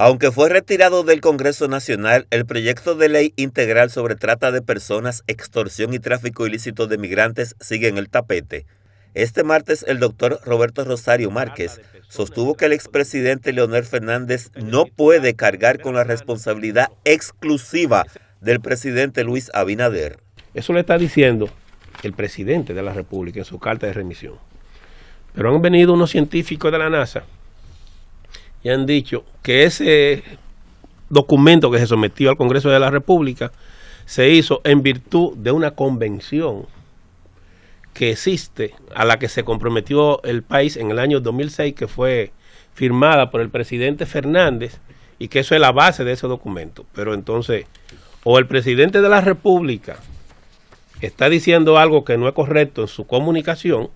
Aunque fue retirado del Congreso Nacional, el proyecto de ley integral sobre trata de personas, extorsión y tráfico ilícito de migrantes sigue en el tapete. Este martes, el doctor Roberto Rosario Márquez sostuvo que el expresidente Leonel Fernández no puede cargar con la responsabilidad exclusiva del presidente Luis Abinader. Eso le está diciendo el presidente de la República en su carta de remisión. Pero han venido unos científicos de la NASA y han dicho que ese documento que se sometió al Congreso de la República se hizo en virtud de una convención que existe, a la que se comprometió el país en el año 2006, que fue firmada por el presidente Fernández, y que eso es la base de ese documento. Pero entonces, o el presidente de la República está diciendo algo que no es correcto en su comunicación,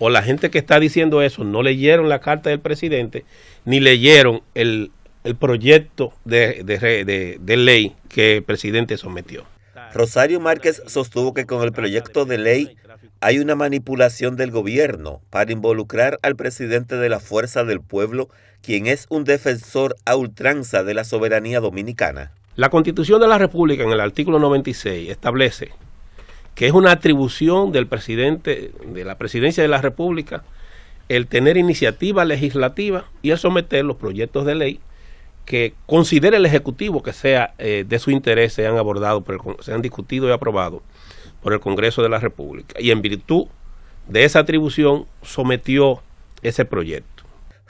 o la gente que está diciendo eso no leyeron la carta del presidente ni leyeron el, proyecto de, de ley que el presidente sometió. Rosario Márquez sostuvo que con el proyecto de ley hay una manipulación del gobierno para involucrar al presidente de la Fuerza del Pueblo, quien es un defensor a ultranza de la soberanía dominicana. La Constitución de la República en el artículo 96 establece que es una atribución del presidente, de la presidencia de la República, el tener iniciativa legislativa y el someter los proyectos de ley que considere el Ejecutivo que sea eh, de su interés sean abordados, sean discutidos y aprobados por el Congreso de la República. Y en virtud de esa atribución sometió ese proyecto.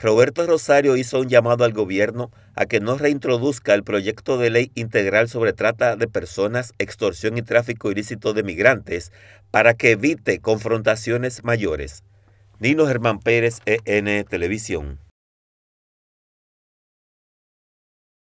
Roberto Rosario hizo un llamado al gobierno a que no reintroduzca el proyecto de ley integral sobre trata de personas, extorsión y tráfico ilícito de migrantes para que evite confrontaciones mayores. Nino Germán Pérez, EN Televisión.